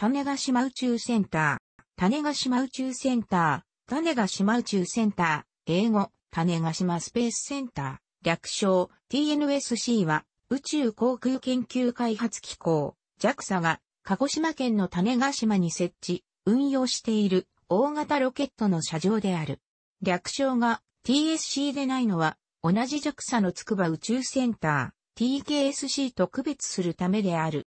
種ヶ島宇宙センター、種ヶ島宇宙センター、種ヶ島宇宙センター、英語、種ヶ島スペースセンター、略称 TNSC は宇宙航空研究開発機構 JAXA が鹿児島県の種ヶ島に設置、運用している大型ロケットの車上である。略称が TSC でないのは同じ JAXA の筑波宇宙センター TKSC と区別するためである。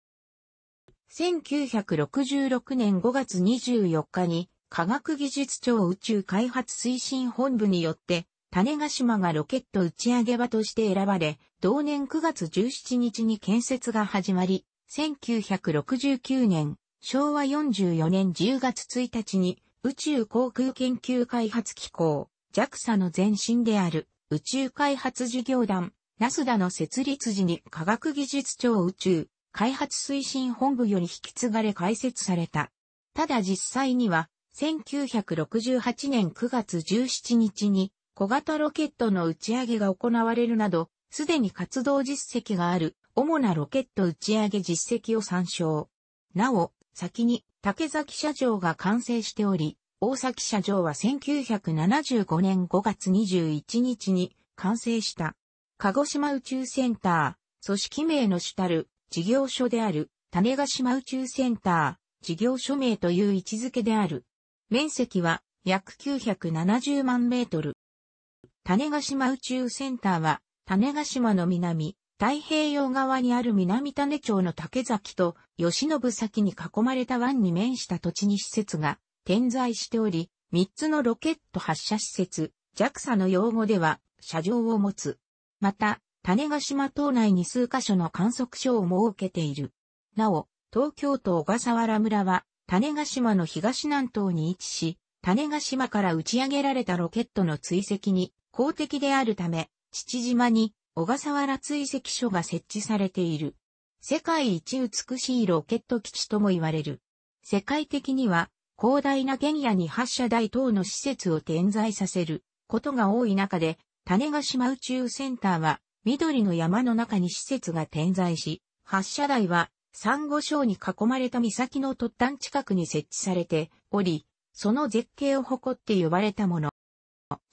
1966年5月24日に科学技術庁宇宙開発推進本部によって種ヶ島がロケット打ち上げ場として選ばれ、同年9月17日に建設が始まり、1969年、昭和44年10月1日に宇宙航空研究開発機構、JAXA の前身である宇宙開発事業団、ナスダの設立時に科学技術庁宇宙開発推進本部より引き継がれ開設された。ただ実際には、1968年9月17日に小型ロケットの打ち上げが行われるなど、すでに活動実績がある主なロケット打ち上げ実績を参照。なお、先に竹崎社長が完成しており、大崎社長は1975年5月21日に完成した。鹿児島宇宙センター、組織名の主たる事業所である、種ヶ島宇宙センター、事業所名という位置づけである。面積は約970万メートル。種ヶ島宇宙センターは、種ヶ島の南、太平洋側にある南種町の竹崎と吉信崎に囲まれた湾に面した土地に施設が点在しており、3つのロケット発射施設、JAXA の用語では、車上を持つ。また、種子島島内に数カ所の観測所を設けている。なお、東京都小笠原村は、種子島の東南東に位置し、種子島から打ち上げられたロケットの追跡に公的であるため、父島に小笠原追跡所が設置されている。世界一美しいロケット基地とも言われる。世界的には、広大な原野に発射台等の施設を点在させることが多い中で、種子島宇宙センターは緑の山の中に施設が点在し、発射台は、サンゴ礁に囲まれた岬の突端近くに設置されており、その絶景を誇って言われたもの。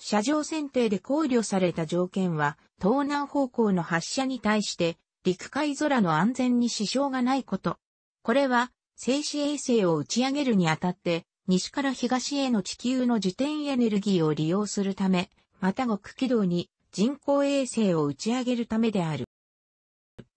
射場選定で考慮された条件は、東南方向の発射に対して、陸海空の安全に支障がないこと。これは、静止衛星を打ち上げるにあたって、西から東への地球の自転エネルギーを利用するため、また極軌道に人工衛星を打ち上げるためである。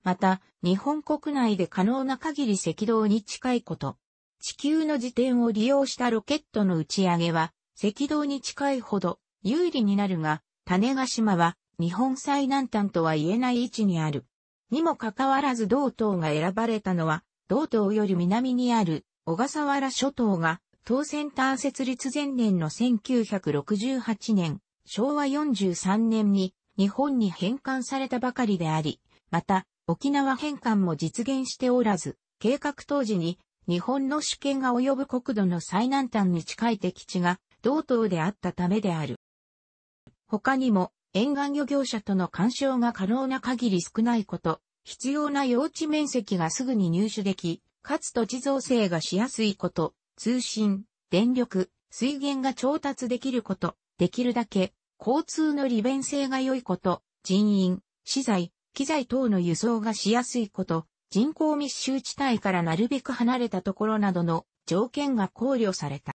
また、日本国内で可能な限り赤道に近いこと。地球の自転を利用したロケットの打ち上げは、赤道に近いほど有利になるが、種ヶ島は日本最南端とは言えない位置にある。にもかかわらず同島が選ばれたのは、同島より南にある小笠原諸島が、島センター設立前年の1968年、昭和43年に日本に返還されたばかりであり、また沖縄返還も実現しておらず、計画当時に日本の主権が及ぶ国土の最南端に近い敵地が同等であったためである。他にも沿岸漁業者との干渉が可能な限り少ないこと、必要な用地面積がすぐに入手でき、かつ土地造成がしやすいこと、通信、電力、水源が調達できること、できるだけ交通の利便性が良いこと、人員、資材、機材等の輸送がしやすいこと、人口密集地帯からなるべく離れたところなどの条件が考慮された。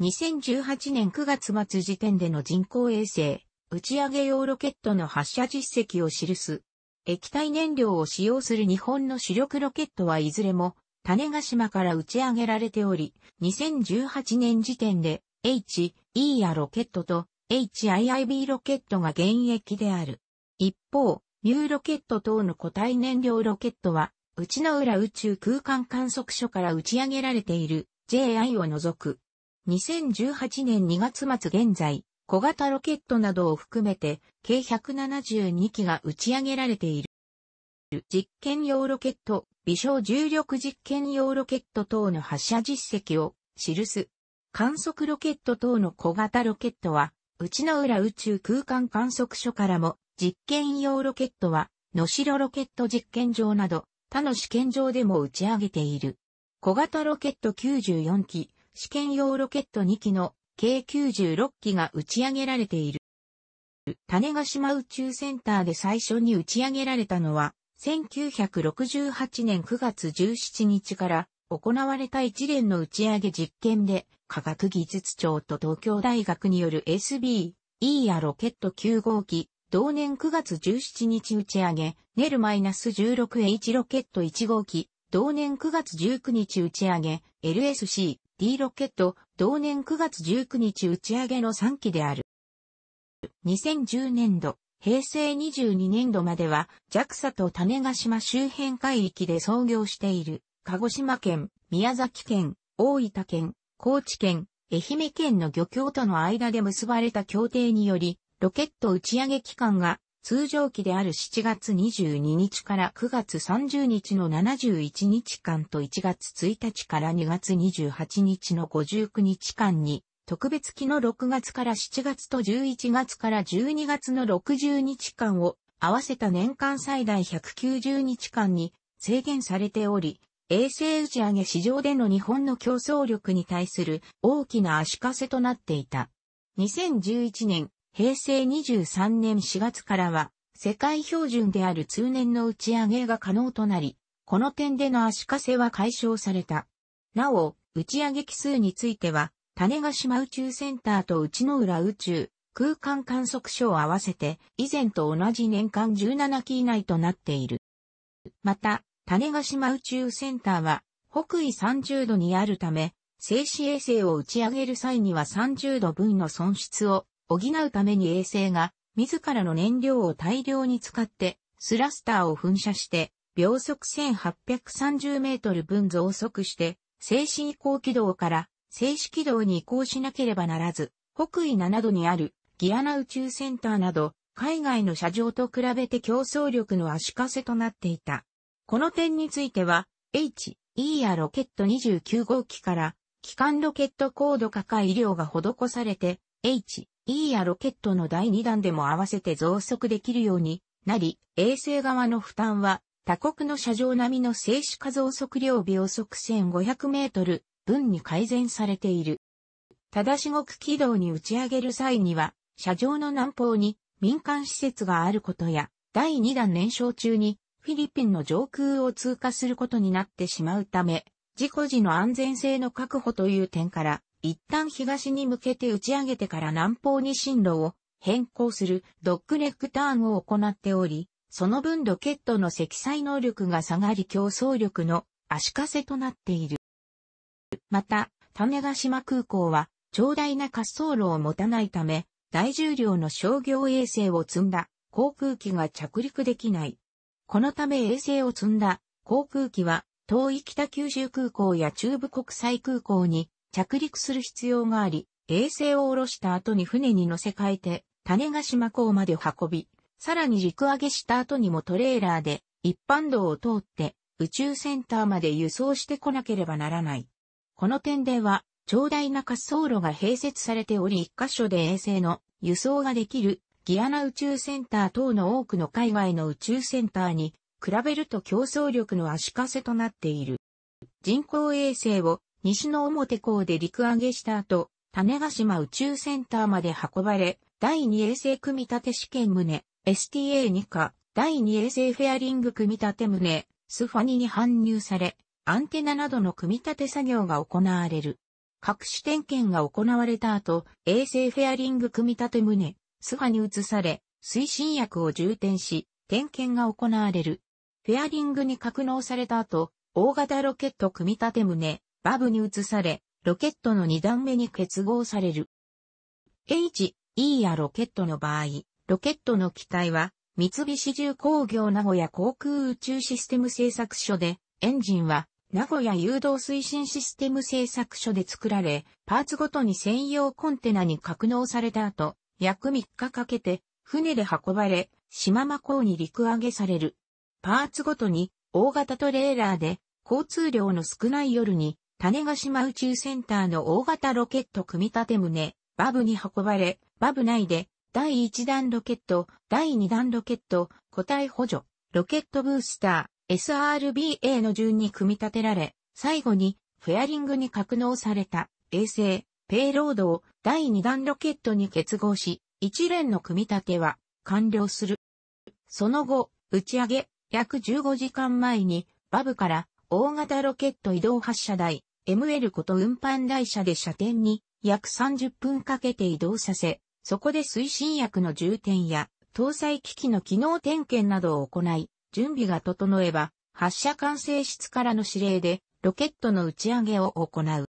2018年9月末時点での人工衛星、打ち上げ用ロケットの発射実績を記す。液体燃料を使用する日本の主力ロケットはいずれも種ヶ島から打ち上げられており、2018年時点で H、E やロケットと HIIB ロケットが現役である。一方、ミューロケット等の固体燃料ロケットは、内野浦宇宙空間観測所から打ち上げられている JI を除く。2018年2月末現在、小型ロケットなどを含めて計172機が打ち上げられている。実験用ロケット、微小重力実験用ロケット等の発射実績を記す観測ロケット等の小型ロケットは、内の浦宇宙空間観測所からも、実験用ロケットは、野城ロケット実験場など、他の試験場でも打ち上げている。小型ロケット94機、試験用ロケット2機の計96機が打ち上げられている。種ヶ島宇宙センターで最初に打ち上げられたのは、1968年9月17日から行われた一連の打ち上げ実験で、科学技術庁と東京大学による SB、E やロケット9号機、同年9月17日打ち上げ、ネル -16H ロケット1号機、同年9月19日打ち上げ、LSC、D ロケット、同年9月19日打ち上げの3機である。2010年度、平成22年度までは JAXA と種ヶ島周辺海域で操業している鹿児島県、宮崎県、大分県、高知県、愛媛県の漁協との間で結ばれた協定により、ロケット打ち上げ期間が通常期である7月22日から9月30日の71日間と1月1日から2月28日の59日間に、特別期の6月から7月と11月から12月の60日間を合わせた年間最大190日間に制限されており、衛星打ち上げ市場での日本の競争力に対する大きな足かせとなっていた。2011年、平成23年4月からは、世界標準である通年の打ち上げが可能となり、この点での足かせは解消された。なお、打ち上げ機数については、種ヶ島宇宙センターと内野浦宇宙、空間観測所を合わせて、以前と同じ年間17機以内となっている。また、種ヶ島宇宙センターは北緯30度にあるため、静止衛星を打ち上げる際には30度分の損失を補うために衛星が自らの燃料を大量に使ってスラスターを噴射して秒速1830メートル分増速して静止移行軌道から静止軌道に移行しなければならず、北緯7度にあるギアナ宇宙センターなど海外の車上と比べて競争力の足かせとなっていた。この点については、H、E やロケット29号機から、機関ロケット高度高い量が施されて、H、E やロケットの第2弾でも合わせて増速できるようになり、衛星側の負担は、他国の車上並みの静止化増速量秒速1500メートル分に改善されている。ただしごく軌道に打ち上げる際には、車上の南方に民間施設があることや、第2弾燃焼中にフィリピンの上空を通過することになってしまうため、事故時の安全性の確保という点から、一旦東に向けて打ち上げてから南方に進路を変更するドッグレッグターンを行っており、その分ロケットの積載能力が下がり競争力の足かせとなっている。また、種ヶ島空港は、長大な滑走路を持たないため、大重量の商業衛星を積んだ航空機が着陸できない。このため衛星を積んだ航空機は遠い北九州空港や中部国際空港に着陸する必要があり、衛星を下ろした後に船に乗せ替えて種ヶ島港まで運び、さらに陸揚げした後にもトレーラーで一般道を通って宇宙センターまで輸送してこなければならない。この点では、長大な滑走路が併設されており一箇所で衛星の輸送ができるギアナ宇宙センター等の多くの海外の宇宙センターに比べると競争力の足かせとなっている。人工衛星を西の表港で陸揚げした後、種ヶ島宇宙センターまで運ばれ、第2衛星組み立て試験棟、STA2 課、第2衛星フェアリング組み立て棟、スファニに搬入され、アンテナなどの組み立て作業が行われる。各種点検が行われた後、衛星フェアリング組み立て棟、スァに移され、推進薬を充填し、点検が行われる。フェアリングに格納された後、大型ロケット組み立て胸、バブに移され、ロケットの2段目に結合される。H、E やロケットの場合、ロケットの機体は、三菱重工業名古屋航空宇宙システム製作所で、エンジンは、名古屋誘導推進システム製作所で作られ、パーツごとに専用コンテナに格納された後、約3日かけて、船で運ばれ、島間港に陸揚げされる。パーツごとに、大型トレーラーで、交通量の少ない夜に、種ヶ島宇宙センターの大型ロケット組み立て棟、バブに運ばれ、バブ内で、第1弾ロケット、第2弾ロケット、個体補助、ロケットブースター、SRBA の順に組み立てられ、最後に、フェアリングに格納された、衛星、ペイロードを第2弾ロケットに結合し、一連の組み立ては完了する。その後、打ち上げ、約15時間前に、バブから大型ロケット移動発射台、ML こと運搬台車で射点に約30分かけて移動させ、そこで推進薬の充填や搭載機器の機能点検などを行い、準備が整えば、発射管制室からの指令でロケットの打ち上げを行う。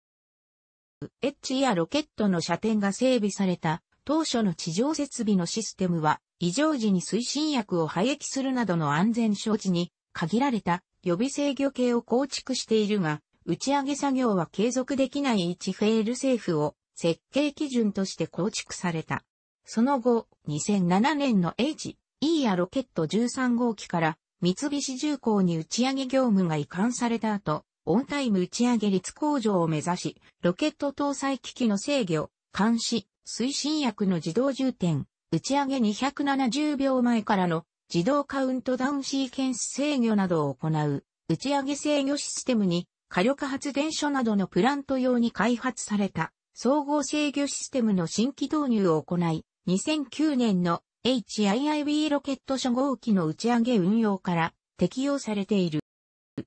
エッジやロケットの射点が整備された当初の地上設備のシステムは異常時に推進薬を排液するなどの安全承置に限られた予備制御系を構築しているが、打ち上げ作業は継続できない1フェール政府を設計基準として構築された。その後、2007年の H、E やロケット13号機から三菱重工に打ち上げ業務が移管された後、オンタイム打ち上げ率向上を目指し、ロケット搭載機器の制御、監視、推進薬の自動充填、打ち上げ270秒前からの自動カウントダウンシーケンス制御などを行う、打ち上げ制御システムに火力発電所などのプラント用に開発された総合制御システムの新規導入を行い、2009年の HIIB ロケット初号機の打ち上げ運用から適用されている。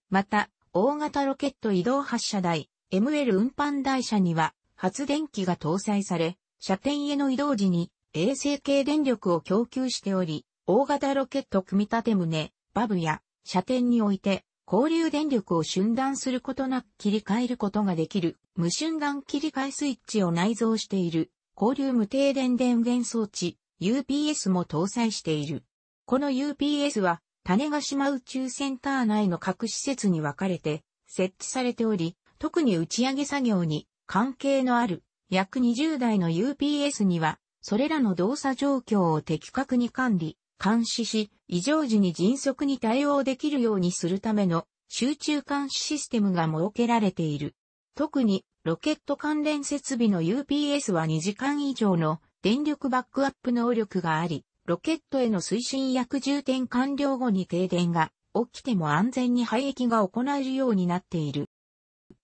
また、大型ロケット移動発射台 ML 運搬台車には発電機が搭載され、射点への移動時に衛星系電力を供給しており、大型ロケット組み立て胸、バブや射点において交流電力を瞬断することなく切り替えることができる無瞬断切り替えスイッチを内蔵している交流無停電電源装置 UPS も搭載している。この UPS は種ヶ島宇宙センター内の各施設に分かれて設置されており、特に打ち上げ作業に関係のある約20台の UPS には、それらの動作状況を的確に管理、監視し、異常時に迅速に対応できるようにするための集中監視システムが設けられている。特にロケット関連設備の UPS は2時間以上の電力バックアップ能力があり、ロケットへの推進役充填完了後に停電が起きても安全に排液が行えるようになっている。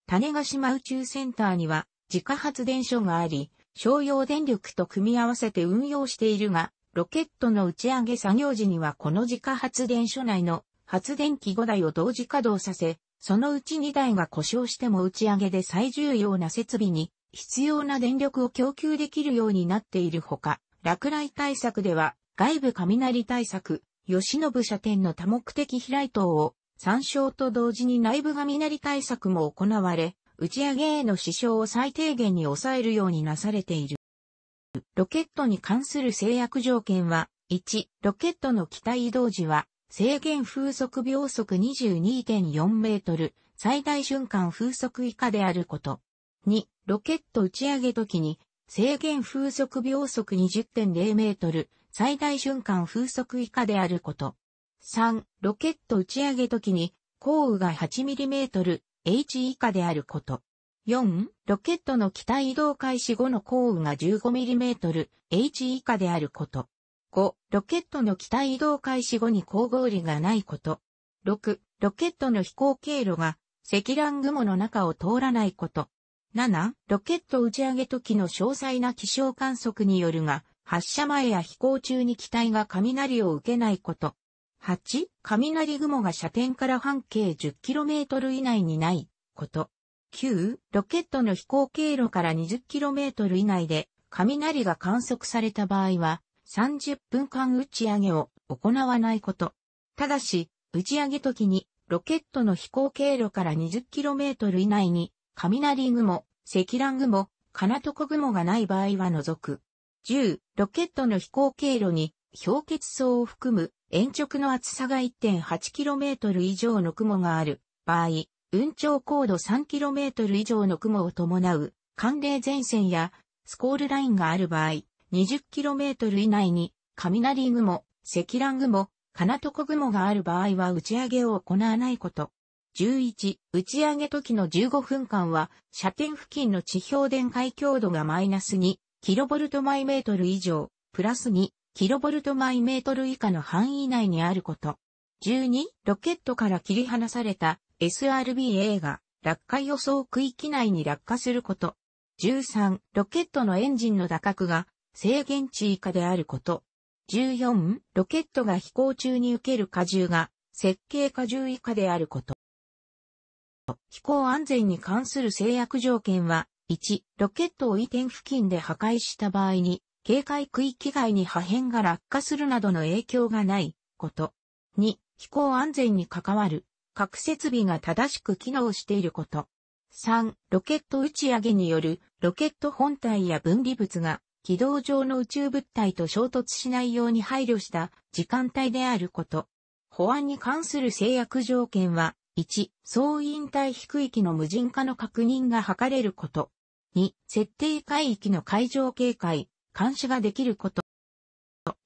種ヶ島宇宙センターには自家発電所があり、商用電力と組み合わせて運用しているが、ロケットの打ち上げ作業時にはこの自家発電所内の発電機5台を同時稼働させ、そのうち2台が故障しても打ち上げで最重要な設備に必要な電力を供給できるようになっているほか、落雷対策では外部雷対策、吉野部社店の多目的飛来等を参照と同時に内部雷対策も行われ、打ち上げへの支障を最低限に抑えるようになされている。ロケットに関する制約条件は、1、ロケットの機体移動時は、制限風速秒速22.4メートル、最大瞬間風速以下であること。2、ロケット打ち上げ時に、制限風速秒速20.0メートル、最大瞬間風速以下であること。3、ロケット打ち上げ時に、降雨が 8mm、H 以下であること。4、ロケットの機体移動開始後の降雨が 15mm、H 以下であること。5、ロケットの機体移動開始後に光合理がないこと。6、ロケットの飛行経路が積乱雲の中を通らないこと。7、ロケット打ち上げ時の詳細な気象観測によるが、発射前や飛行中に機体が雷を受けないこと。8、雷雲が射点から半径 10km 以内にないこと。9、ロケットの飛行経路から 20km 以内で雷が観測された場合は30分間打ち上げを行わないこと。ただし、打ち上げ時にロケットの飛行経路から 20km 以内に雷雲、積乱雲、金床雲がない場合は除く。10、ロケットの飛行経路に氷結層を含む延直の厚さが 1.8km 以上の雲がある場合、運長高度 3km 以上の雲を伴う寒冷前線やスコールラインがある場合、20km 以内に雷雲、積乱雲、金床雲がある場合は打ち上げを行わないこと。11、打ち上げ時の15分間は、射点付近の地表電解強度がマイナス2、キロボルトマイメートル以上、プラス2、キロボルトマイメートル以下の範囲内にあること。12、ロケットから切り離された SRBA が落下予想区域内に落下すること。13、ロケットのエンジンの打角が制限値以下であること。14、ロケットが飛行中に受ける荷重が設計荷重以下であること。飛行安全に関する制約条件は1、ロケットを移転付近で破壊した場合に、警戒区域外に破片が落下するなどの影響がないこと。2、飛行安全に関わる、核設備が正しく機能していること。3、ロケット打ち上げによる、ロケット本体や分離物が、軌道上の宇宙物体と衝突しないように配慮した時間帯であること。保安に関する制約条件は、1、総引退低域の無人化の確認が図れること。2、設定海域の海上警戒、監視ができること。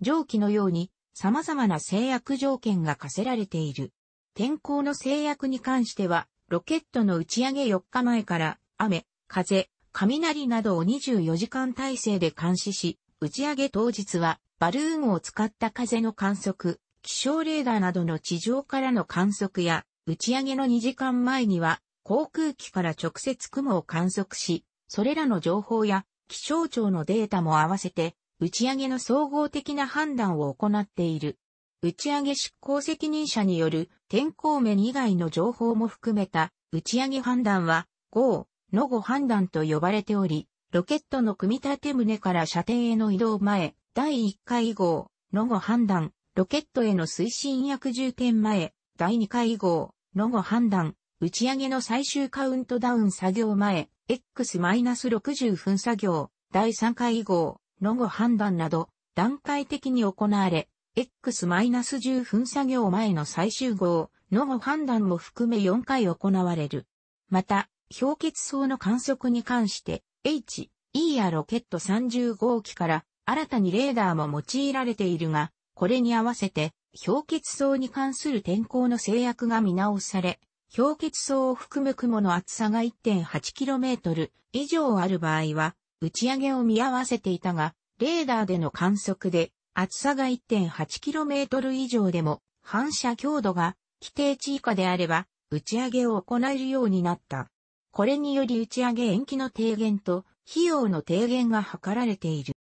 上記のように、様々な制約条件が課せられている。天候の制約に関しては、ロケットの打ち上げ4日前から、雨、風、雷などを24時間体制で監視し、打ち上げ当日は、バルーンを使った風の観測、気象レーダーなどの地上からの観測や、打ち上げの2時間前には、航空機から直接雲を観測し、それらの情報や気象庁のデータも合わせて、打ち上げの総合的な判断を行っている。打ち上げ執行責任者による天候面以外の情報も含めた打ち上げ判断は、GO の5判断と呼ばれており、ロケットの組み立て胸から射程への移動前、第1回号の5判断、ロケットへの推進薬重点前、第2回号の5判断、打ち上げの最終カウントダウン作業前、X-60 分作業、第3回以降、ロゴ判断など、段階的に行われ、X-10 分作業前の最終号、の後判断も含め4回行われる。また、氷結層の観測に関して、H、E やロケット30号機から新たにレーダーも用いられているが、これに合わせて、氷結層に関する天候の制約が見直され、氷結層を含む雲の厚さが 1.8km 以上ある場合は、打ち上げを見合わせていたが、レーダーでの観測で、厚さが 1.8km 以上でも、反射強度が規定値以下であれば、打ち上げを行えるようになった。これにより打ち上げ延期の低減と、費用の低減が図られている。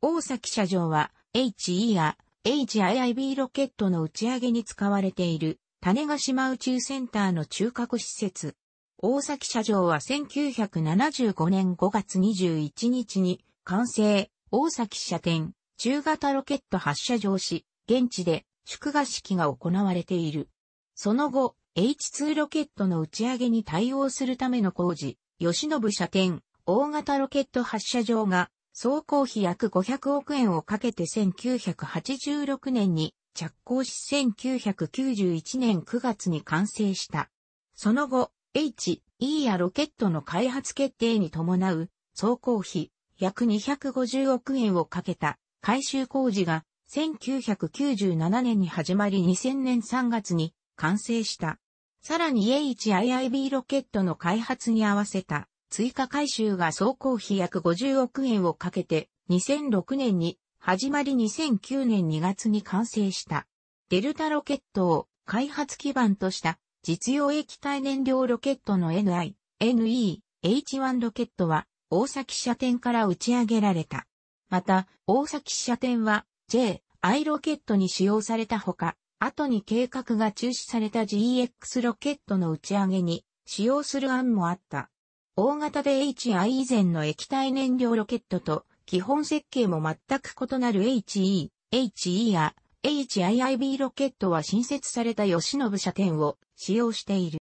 大崎社場は、HE や HIIB ロケットの打ち上げに使われている種ヶ島宇宙センターの中核施設。大崎社場は1975年5月21日に完成、大崎社店、中型ロケット発射場し、現地で祝賀式が行われている。その後、H2 ロケットの打ち上げに対応するための工事、吉信社店。大型ロケット発射場が、総工費約500億円をかけて1986年に着工し1991年9月に完成した。その後、H、E やロケットの開発決定に伴う、総工費、約250億円をかけた改修工事が、1997年に始まり2000年3月に完成した。さらに H-IIB ロケットの開発に合わせた追加改修が総工費約50億円をかけて2006年に始まり2009年2月に完成した。デルタロケットを開発基盤とした実用液体燃料ロケットの NI、NE、H1 ロケットは大崎射点から打ち上げられた。また、大崎射点は J、I ロケットに使用されたほか、後に計画が中止された GX ロケットの打ち上げに使用する案もあった。大型で HI 以前の液体燃料ロケットと基本設計も全く異なる HE、HE や HIIB ロケットは新設された吉野部社店を使用している。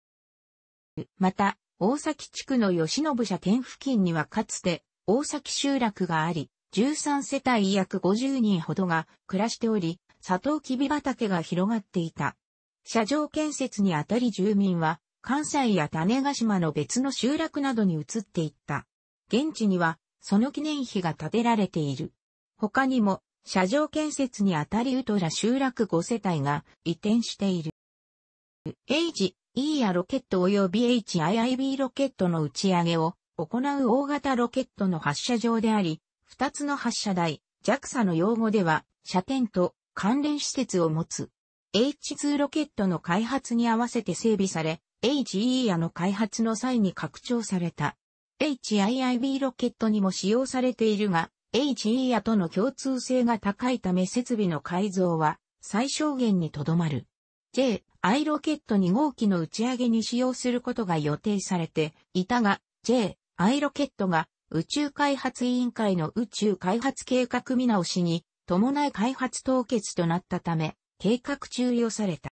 また、大崎地区の吉野部社店付近にはかつて大崎集落があり、13世帯約50人ほどが暮らしており、サトウキビ畑が広がっていた。車上建設にあたり住民は、関西や種ヶ島の別の集落などに移っていった。現地には、その記念碑が建てられている。他にも、車上建設にあたりウトラ集落5世帯が移転している。H-E やロケット及び HIIB ロケットの打ち上げを行う大型ロケットの発射場であり、2つの発射台、JAXA の用語では、射点と関連施設を持つ。H2 ロケットの開発に合わせて整備され、HE やの開発の際に拡張された。HIIB ロケットにも使用されているが、HE やとの共通性が高いため設備の改造は最小限にとどまる。J.I ロケット2号機の打ち上げに使用することが予定されていたが、J.I ロケットが宇宙開発委員会の宇宙開発計画見直しに伴い開発凍結となったため、計画中予された。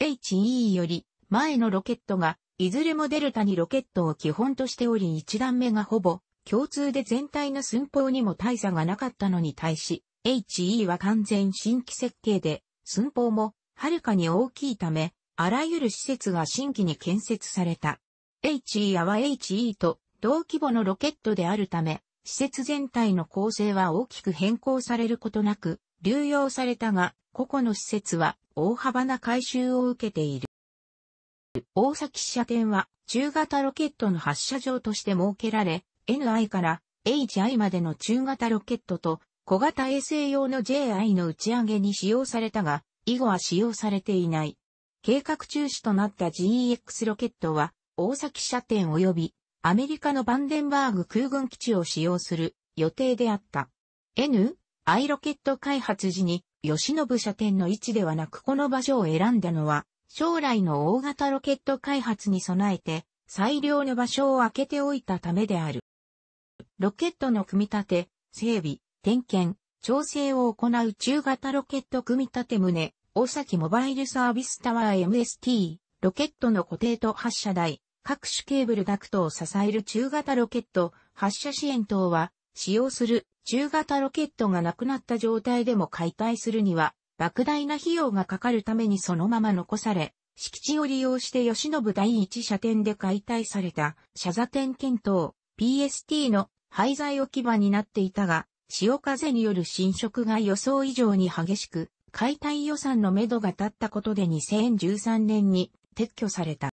HE より前のロケットがいずれもデルタにロケットを基本としており1段目がほぼ共通で全体の寸法にも大差がなかったのに対し、HE は完全新規設計で、寸法もはるかに大きいため、あらゆる施設が新規に建設された。h e は HE と同規模のロケットであるため、施設全体の構成は大きく変更されることなく、流用されたが、個々の施設は大幅な改修を受けている。大崎試射点は中型ロケットの発射場として設けられ、NI から HI までの中型ロケットと小型衛星用の JI の打ち上げに使用されたが、以後は使用されていない。計画中止となった GEX ロケットは、大崎射点及びアメリカのバンデンバーグ空軍基地を使用する予定であった。N、I ロケット開発時に、吉信射点の位置ではなくこの場所を選んだのは、将来の大型ロケット開発に備えて、最良の場所を空けておいたためである。ロケットの組み立て、整備、点検、調整を行う中型ロケット組み立て棟、大崎モバイルサービスタワー MST、ロケットの固定と発射台、各種ケーブルダクトを支える中型ロケット、発射支援等は、使用する中型ロケットがなくなった状態でも解体するには莫大な費用がかかるためにそのまま残され、敷地を利用して吉野部第一社店で解体された、社座店検討、PST の廃材置き場になっていたが、潮風による侵食が予想以上に激しく、解体予算のめどが立ったことで2013年に撤去された。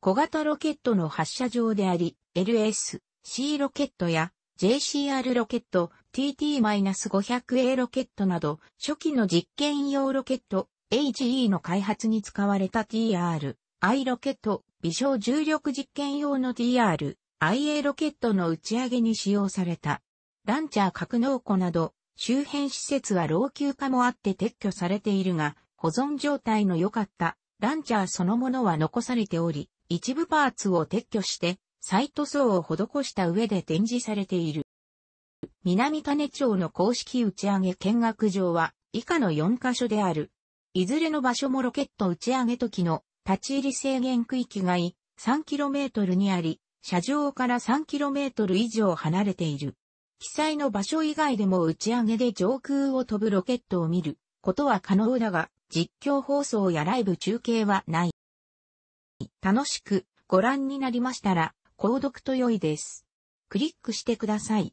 小型ロケットの発射場であり、LS、C ロケットや JCR ロケット、TT-500A ロケットなど、初期の実験用ロケット、HE の開発に使われた TR、I ロケット、微小重力実験用の TR、IA ロケットの打ち上げに使用された。ランチャー格納庫など、周辺施設は老朽化もあって撤去されているが、保存状態の良かったランチャーそのものは残されており、一部パーツを撤去してサイト層を施した上で展示されている。南種町の公式打ち上げ見学場は以下の4カ所である。いずれの場所もロケット打ち上げ時の立ち入り制限区域外 3km にあり、車上から 3km 以上離れている。記載の場所以外でも打ち上げで上空を飛ぶロケットを見ることは可能だが、実況放送やライブ中継はない。楽しくご覧になりましたら、購読と良いです。クリックしてください。